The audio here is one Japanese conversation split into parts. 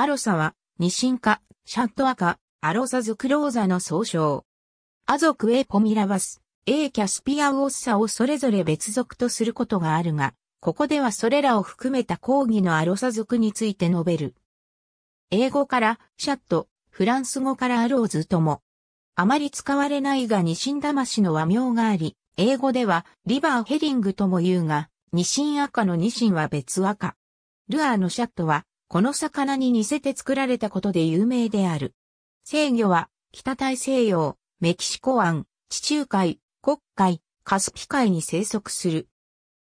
アロサは、ニシンカ、シャットアカ、アロサズクローザの総称。ア族エポミラバス、ーキャスピアウオッサをそれぞれ別族とすることがあるが、ここではそれらを含めた抗議のアロサ族について述べる。英語からシャット、フランス語からアローズとも。あまり使われないがニシン魂の和名があり、英語ではリバーヘリングとも言うが、ニシン赤のニシンは別赤。ルアーのシャットはこの魚に似せて作られたことで有名である。制御は、北大西洋、メキシコ湾、地中海、黒海、カスピ海に生息する。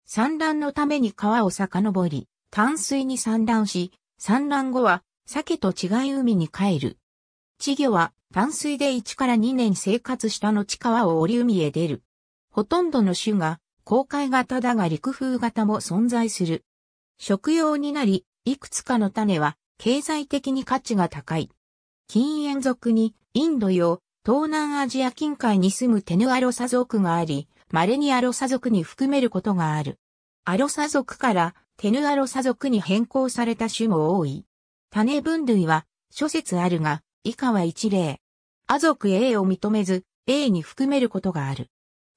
産卵のために川を遡り、淡水に産卵し、産卵後は、鮭と違い海に帰る。稚魚は、淡水で1から2年生活した後川を折り海へ出る。ほとんどの種が、公海型だが陸風型も存在する。食用になり、いくつかの種は経済的に価値が高い。近縁族にインド洋、東南アジア近海に住むテヌアロサ族があり、稀にアロサ族に含めることがある。アロサ族からテヌアロサ族に変更された種も多い。種分類は諸説あるが、以下は一例。ア族 A を認めず、A に含めることがある。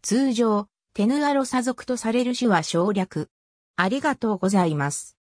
通常、テヌアロサ族とされる種は省略。ありがとうございます。